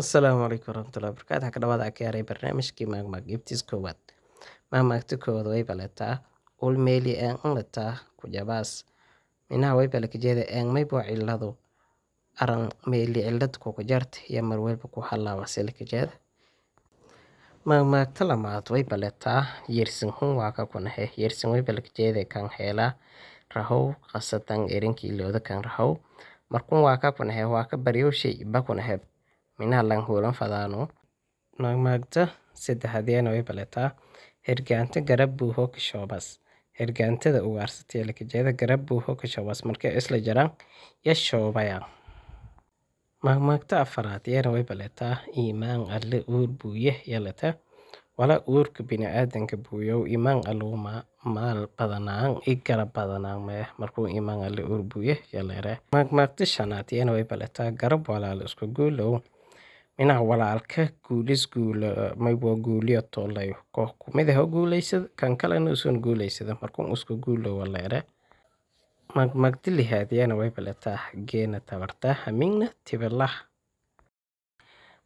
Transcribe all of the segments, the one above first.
asalaamu calaykum waraxmatullahi barakaatu waxaa ka dhawaad a ka yaaray barnaamijkii maagmaag geebtiis koowaad maagmaagti koowaad wayba letaa ulmeeli een letaa kujabaas minaha wayba lakajeeda een maybo ciladu aran meeli cilad kukujarta iyo marwelba ku halaawa se lakajeeda maagmaagta lamaad wayba letaa yersin hun waaka kunahe yersin wayba lakajeeda kan heelaa rahow khasatan erinkiilooda kan rahow markun waaka kunahe ka baryowshay ba kunaheb minaha lanhulan fadhano nagmagta sadexadena way baleta herganta garab buho kashoobas hergantada ugaarsato lakajeeda garab buho kashoobas markay isla jaraan ya shoobayaa maagmaagta afaraad yana way baletaa iimaan alle uur buuye yalata wala uurka biniaadanka buuyow iimaan alluu maal badanaan i gara badanaan meh markuu iimaan alle uur buuye yelere maagmaagta shanaad yana way baletaa garab walaal isku guulow Ninaca walaalka kulis kuula mawaguliyato layo koox ku mid ah oo guuleysade kan kalena isagana guuleysade markuun isku guul waleere magmagdili haadiyana way balataa xageena hamingna tibilah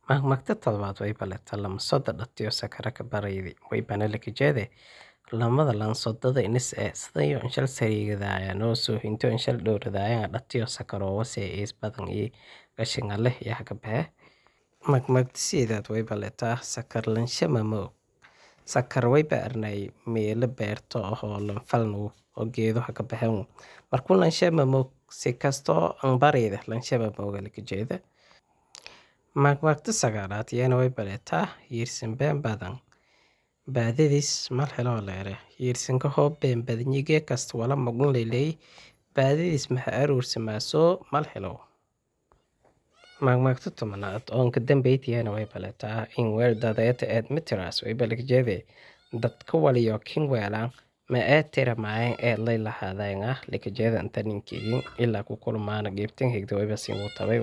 magmagta toddobaad way balataa lamasada dhatiyo sakaraka baraydi way banala kajade lamada laansodada inis ee sidayo inshal sariigadaaya noo soo hinto inshal dhowradaayaa dhatiyo sakaroowa see ees badan iyo gashinga leh iyo Magmagtisidaad way baletaa sakarlansha mamow sakar wayba arnay meela beerto ah lanfalnu oo geedo haka baxeen marku lansha mamow si kastoo anbarida lansha mamowga laga jeeda magmagti sagalaad iyana way baletaa yiirsin been badan baadadiis mal heloo leere yirsinka hoo been badanyigee kasta wala magun leley baadadiis maha aruursamaaso mal helow maagmaagto tobanaad oon ka way baletaa e in weerdadeeta eed mitiras way baligjeede dadka waliyo kinwela ma e e ee tiramaayen eed lay lahaadeenah likajeeda inta ninkiigin ilaa ku kulmaana geebtan higda wayba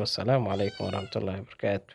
wasalaamu calaykum waraxmatullaahi wabarakaatu